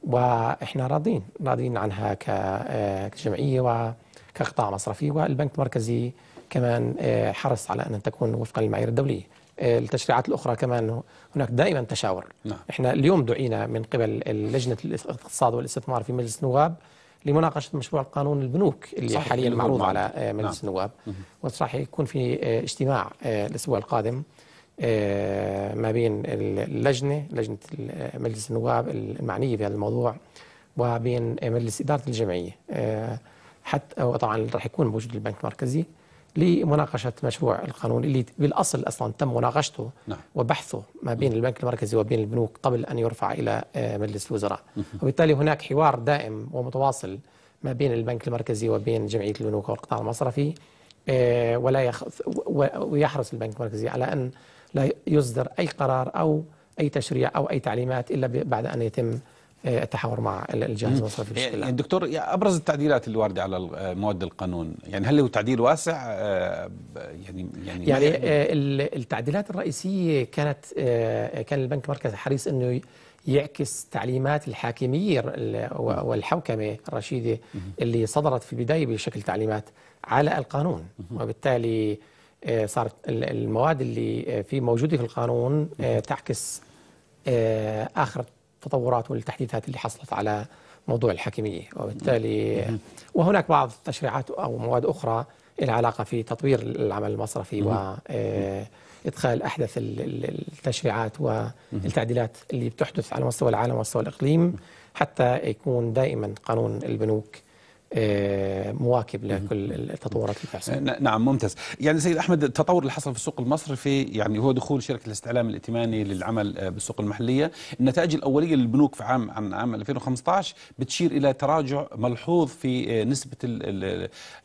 وإحنا راضين راضين عنها كجمعية وكقطاع مصرفي والبنك المركزي كمان حرص على أن تكون وفقا للمعايير الدولية التشريعات الاخرى كمان هناك دائما تشاور نعم. احنا اليوم دعينا من قبل لجنه الاقتصاد والاستثمار في مجلس النواب لمناقشه مشروع القانون البنوك اللي صحيح. حاليا معروض على نعم. مجلس نعم. النواب وراح يكون في اجتماع آه، الاسبوع القادم آه، ما بين اللجنه لجنه مجلس النواب المعنيه بهذا الموضوع وبين مجلس اداره الجمعيه آه، حتى وطبعا راح يكون موجود البنك المركزي لمناقشة مشروع القانون اللي بالأصل أصلا تم مناقشته نعم. وبحثه ما بين البنك المركزي وبين البنوك قبل أن يرفع إلى آه، مجلس الوزراء وبالتالي هناك حوار دائم ومتواصل ما بين البنك المركزي وبين جمعية البنوك والقطاع المصرفي آه، ولا يخ... ويحرص البنك المركزي على أن لا يصدر أي قرار أو أي تشريع أو أي تعليمات إلا بعد أن يتم آه، التحاور مع الجهاز المصرفي بشكل يعني دكتور ابرز التعديلات الوارده على آه، مواد القانون يعني هل هو تعديل واسع آه، يعني يعني يعني التعديلات الرئيسيه كانت كان البنك المركزي حريص انه يعكس تعليمات الحاكميه والحوكمه الرشيده اللي صدرت في البدايه بشكل تعليمات على القانون وبالتالي صارت المواد اللي في موجوده في القانون تعكس اخر التطورات والتحديثات اللي حصلت على موضوع الحاكمية وبالتالي وهناك بعض التشريعات أو مواد أخرى لها علاقة في تطوير العمل المصرفي و إدخال أحدث التشريعات والتعديلات اللي بتحدث على مستوى العالم ومستوى الإقليم حتى يكون دائما قانون البنوك آه، مواكب لكل التطورات اللي تحصل. نعم ممتاز، يعني سيد احمد التطور اللي حصل في السوق المصرفي يعني هو دخول شركه الاستعلام الائتماني للعمل آه، بالسوق المحليه، النتائج الاوليه للبنوك في عام عن عام 2015 بتشير الى تراجع ملحوظ في آه، نسبه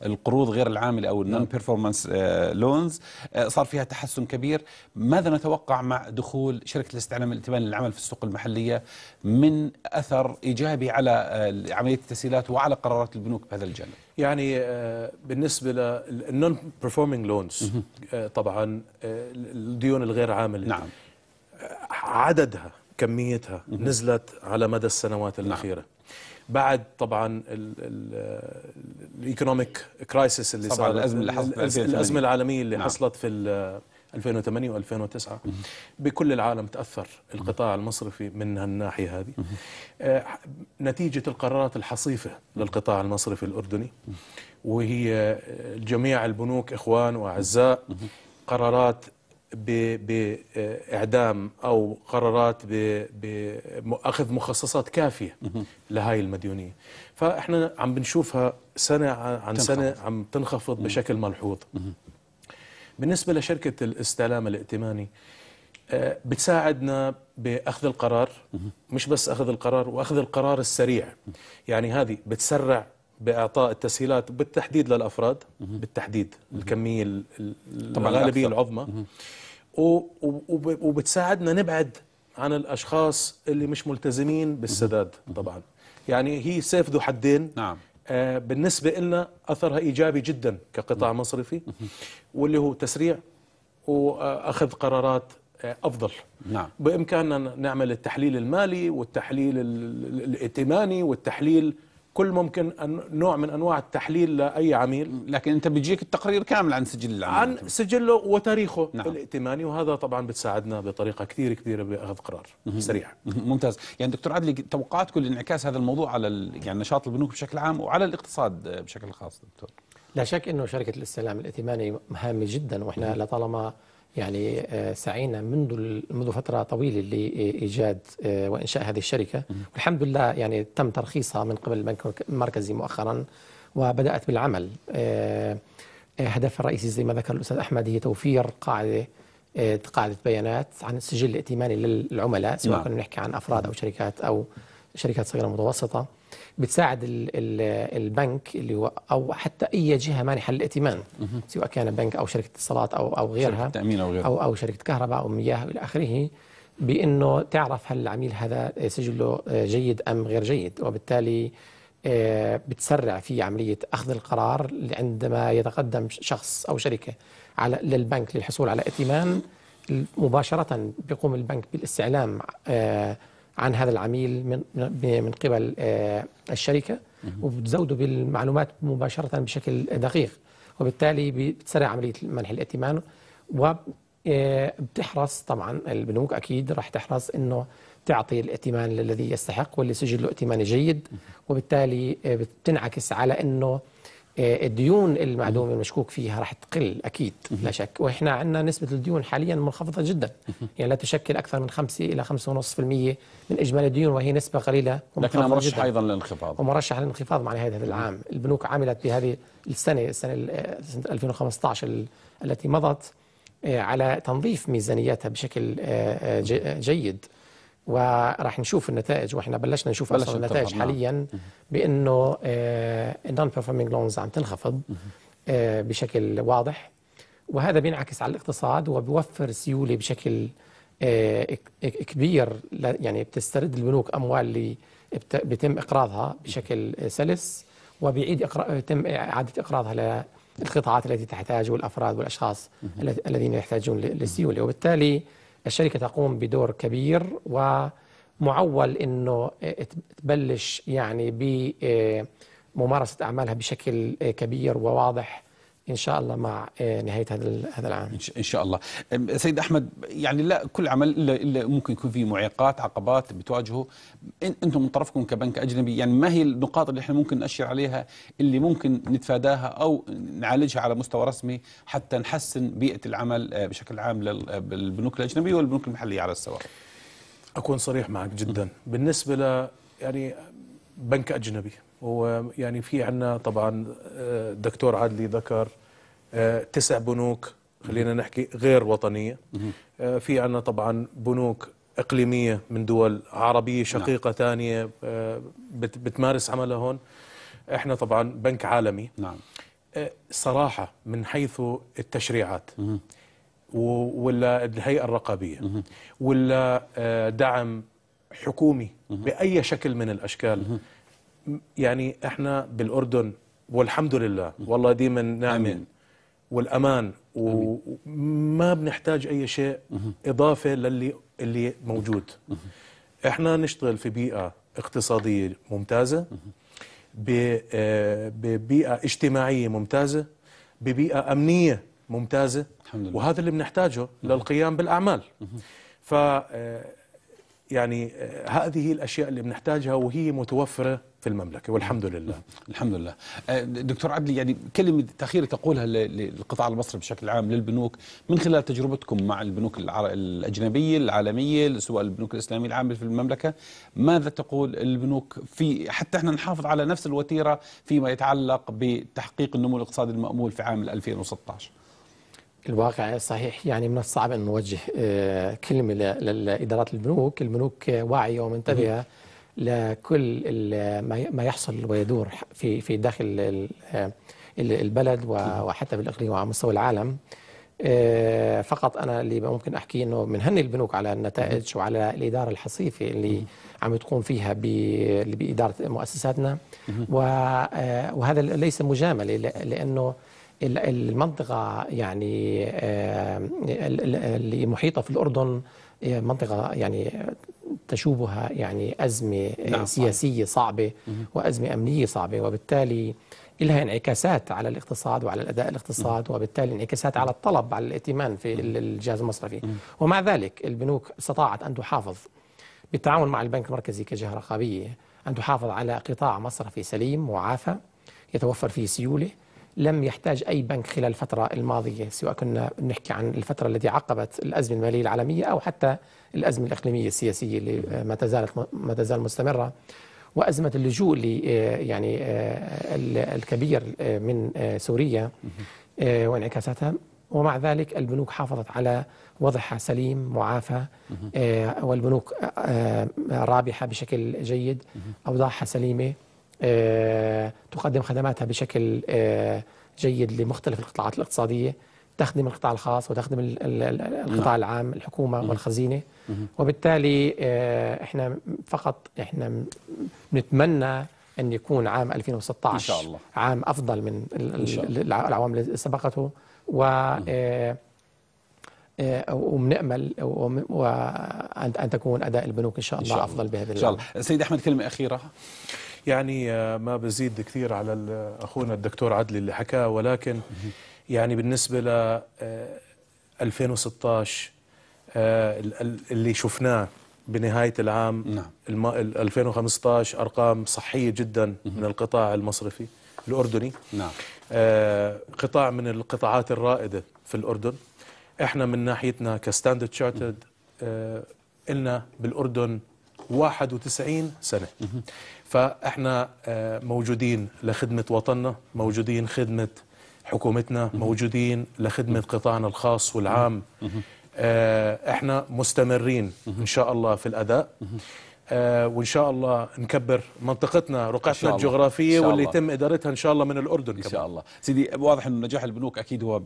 القروض غير العامله او النون بيرفورمانس لونز، صار فيها تحسن كبير، ماذا نتوقع مع دخول شركه الاستعلام الائتماني للعمل في السوق المحليه من اثر ايجابي على عمليه التسهيلات وعلى قرارات البنوك البنوك بهذا الجانب يعني آه، بالنسبه للنون بيرفورمينج لونز طبعا آه، الديون الغير عامله نعم عددها كميتها نزلت على مدى السنوات نعم. الاخيره نعم. بعد طبعا الايكونوميك كرايسيس اللي صار الازمه الازمه العالميه اللي نعم. حصلت في 2008 و2009 بكل العالم تأثر القطاع المصرفي من هالناحية هذه آه، نتيجة القرارات الحصيفة للقطاع المصرفي الأردني وهي آه، جميع البنوك إخوان وأعزاء قرارات بإعدام آه، أو قرارات بأخذ مخصصات كافية لهاي المديونية فإحنا عم بنشوفها سنة عن تنخفض. سنة عم تنخفض بشكل ملحوظ بالنسبة لشركة الاستعلام الائتماني آه، بتساعدنا باخذ القرار مش بس اخذ القرار واخذ القرار السريع يعني هذه بتسرع باعطاء التسهيلات بالتحديد للافراد بالتحديد الكميه طبعا الغالبيه العظمى وبتساعدنا نبعد عن الاشخاص اللي مش ملتزمين بالسداد طبعا يعني هي سيف ذو حدين نعم آه، بالنسبة لنا أثرها إيجابي جدا كقطاع مصرفي واللي هو تسريع وأخذ قرارات آه، أفضل نعم. بإمكاننا نعمل التحليل المالي والتحليل الائتماني والتحليل كل ممكن نوع من انواع التحليل لاي عميل لكن انت بيجيك التقرير كامل عن سجل العميل عن سجله وتاريخه نعم. الائتماني وهذا طبعا بتساعدنا بطريقه كثير كبيره باخذ قرار سريع ممتاز يعني دكتور عدلي توقعاتكم لانعكاس هذا الموضوع على يعني نشاط البنوك بشكل عام وعلى الاقتصاد بشكل خاص دكتور لا شك انه شركه الاستلام الائتماني هامه جدا واحنا لطالما يعني آه، سعينا منذ منذ فتره طويله لايجاد آه، وانشاء هذه الشركه والحمد لله يعني تم ترخيصها من قبل البنك المركزي مؤخرا وبدات بالعمل آه، هدفها الرئيسي زي ما ذكر الاستاذ احمد هي توفير قاعده قاعده بيانات عن السجل الائتماني للعملاء سواء نعم. كنا نحكي عن افراد او شركات او شركات صغيره متوسطه بتساعد البنك اللي هو او حتى اي جهه مانحه للائتمان سواء كان بنك او شركه اتصالات او او غيرها شركه تامين او غيرها او او شركه كهرباء او مياه الى اخره بانه تعرف هل العميل هذا سجله آه، جيد ام غير جيد وبالتالي آه، بتسرع في عمليه اخذ القرار عندما يتقدم شخص او شركه على للبنك للحصول على ائتمان مباشره بيقوم البنك بالاستعلام آه، عن هذا العميل من من قبل آه، الشركه وبتزوده بالمعلومات مباشره بشكل دقيق وبالتالي بتسرع عمليه منح الائتمان وبتحرص طبعا البنوك اكيد راح تحرص انه تعطي الائتمان للذي يستحق واللي سجل له ائتمان جيد وبالتالي آه، بتنعكس على انه آه، الديون المعدومه المشكوك فيها راح تقل اكيد لا شك واحنا عندنا نسبه الديون حاليا منخفضه جدا يعني لا تشكل اكثر من 5 الى 5.5% من اجمالي الديون وهي نسبه قليله لكنها مرشحه ايضا للانخفاض ومرشح للانخفاض مع نهايه هذا العام البنوك عملت بهذه السنه السنه 2015 التي مضت آه، على تنظيف ميزانياتها بشكل آه، جيد وراح نشوف النتائج واحنا بلشنا نشوف بلش اصلا النتائج نعم. حاليا بانه النون بيرفورمينج لونز عم تنخفض آه، بشكل واضح وهذا بينعكس على الاقتصاد وبيوفر سيوله بشكل آه، كبير يعني بتسترد البنوك اموال اللي بيتم اقراضها بشكل سلس وبيعيد إقرا... تم اعاده اقراضها للقطاعات التي تحتاج والافراد والاشخاص الذين يحتاجون للسيوله وبالتالي الشركة تقوم بدور كبير ومعول أنه آه، تبلش يعني بممارسة آه، أعمالها بشكل آه، كبير وواضح ان شاء الله مع آه، نهايه هذا هذا العام ان شاء الله سيد احمد يعني لا كل عمل إلا, الا ممكن يكون فيه معيقات عقبات بتواجهه انتم من طرفكم كبنك اجنبي يعني ما هي النقاط اللي احنا ممكن ناشر عليها اللي ممكن نتفاداها او نعالجها على مستوى رسمي حتى نحسن بيئه العمل آه، بشكل عام للبنوك الاجنبيه والبنوك المحليه على السواء اكون صريح معك جدا بالنسبه ل يعني بنك اجنبي ويعني في عندنا طبعا الدكتور آه، عادلي ذكر آه، تسع بنوك خلينا نحكي غير وطنيه آه، في عندنا طبعا بنوك اقليميه من دول عربيه نعم. شقيقه نعم. ثانيه بتمارس عملها هون احنا طبعا بنك عالمي نعم صراحه من حيث التشريعات مه. ولا الهيئه الرقابيه مه. ولا دعم حكومي باي شكل من الاشكال يعني احنا بالاردن والحمد لله والله دي من نعمه والامان وما بنحتاج اي شيء اضافه للي اللي موجود احنا نشتغل في بيئه اقتصاديه ممتازه آه، ببيئه اجتماعيه ممتازه ببيئه امنيه ممتازه الحمد لله. وهذا اللي بنحتاجه للقيام بالاعمال ف آه، يعني آه، هذه الاشياء اللي بنحتاجها وهي متوفره في المملكة والحمد لله الحمد لله آه، دكتور عدلي يعني كلمة تأخير تقولها للقطاع المصري بشكل عام للبنوك من خلال تجربتكم مع البنوك الأجنبية العالمية سواء البنوك الإسلامية العامة في المملكة ماذا تقول البنوك في حتى احنا نحافظ على نفس الوتيرة فيما يتعلق بتحقيق النمو الاقتصادي المأمول في عام 2016 الواقع صحيح يعني من الصعب أن نوجه آه، كلمة لإدارات البنوك البنوك آه، واعية ومنتبهة لكل ما يحصل ويدور في في داخل البلد وحتى بالاقليم وعلى مستوى العالم آه، فقط انا اللي ممكن احكي انه بنهني البنوك على النتائج وعلى الاداره الحصيفه اللي عم تقوم فيها باداره مؤسساتنا آه، وهذا ليس مجامله لانه المنطقه يعني آه، اللي محيطه في الاردن هي منطقة يعني تشوبها يعني أزمة آه، نعم سياسية صعبة وأزمة أمنية صعبة وبالتالي لها انعكاسات على الاقتصاد وعلى الأداء الاقتصاد وبالتالي انعكاسات على الطلب على الائتمان في الجهاز المصرفي ومع ذلك البنوك استطاعت أن تحافظ بالتعاون مع البنك المركزي كجهة رقابية أن تحافظ على قطاع مصرفي سليم وعافى يتوفر فيه سيولة لم يحتاج أي بنك خلال الفترة الماضية سواء كنا نحكي عن الفترة التي عقبت الأزمة المالية العالمية أو حتى الأزمة الإقليمية السياسية اللي آه، ما تزالت ما تزال مستمرة وأزمة اللجوء اللي آه، يعني آه، الكبير من سوريا وانعكاساتها ومع ذلك البنوك حافظت على وضعها سليم معافى والبنوك رابحة بشكل جيد أوضاعها سليمة آه، تقدم خدماتها بشكل آه، جيد لمختلف القطاعات الاقتصادية تخدم القطاع الخاص وتخدم نعم. القطاع العام الحكومة والخزينة وبالتالي آه، احنا فقط احنا نتمنى أن يكون عام 2016 إن شاء الله. عام أفضل من العوام اللي سبقته و وبنامل وان تكون اداء البنوك ان شاء الله, إن شاء الله. افضل بهذا ان شاء الله سيد احمد كلمه اخيره يعني آه، ما بزيد كثير على أخونا الدكتور عدلي اللي حكاه ولكن يعني بالنسبة ل 2016 آه، آه، اللي شفناه بنهاية العام نعم. 2015 أرقام صحية جدا من القطاع المصرفي الأردني نعم. قطاع من القطاعات الرائدة في الأردن احنا من ناحيتنا كستاندرد تشارتد قلنا بالأردن 91 سنة فاحنا آه، موجودين لخدمه وطننا موجودين خدمه حكومتنا موجودين لخدمه قطاعنا الخاص والعام آه، احنا مستمرين ان شاء الله في الاداء آه، وان شاء الله نكبر منطقتنا رقعتنا الجغرافيه واللي يتم ادارتها ان شاء الله من الاردن ان كمان. شاء الله سيدي واضح انه نجاح البنوك اكيد هو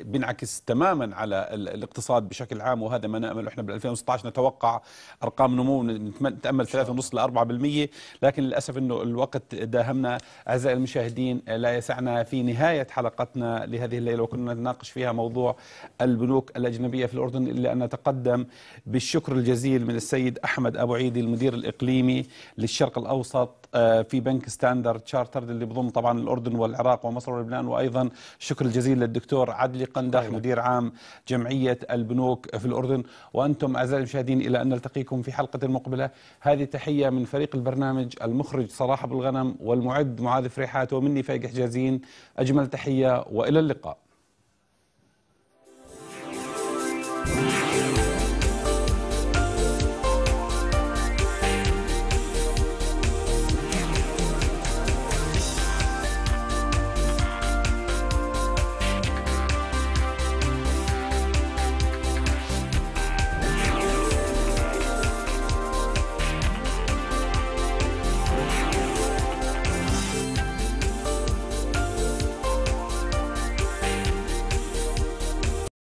بينعكس تماما على الاقتصاد بشكل عام وهذا ما نامله احنا بال 2016 نتوقع ارقام نمو نتامل 3.5 ل 4% لكن للاسف انه الوقت داهمنا اعزائي المشاهدين لا يسعنا في نهايه حلقتنا لهذه الليله وكنا نناقش فيها موضوع البنوك الاجنبيه في الاردن الا ان نتقدم بالشكر الجزيل من السيد احمد ابو عيدي المدير الإقليمي للشرق الأوسط آه، في بنك ستاندرد تشارترد اللي بضم طبعا الأردن والعراق ومصر ولبنان وأيضا شكر الجزيل للدكتور عدلي قندح أيوة. طيب. مدير عام جمعية البنوك في الأردن وأنتم أعزائي المشاهدين إلى أن نلتقيكم في حلقة مقبلة هذه تحية من فريق البرنامج المخرج صلاح أبو الغنم والمعد معاذ فريحات ومني فايق حجازين أجمل تحية وإلى اللقاء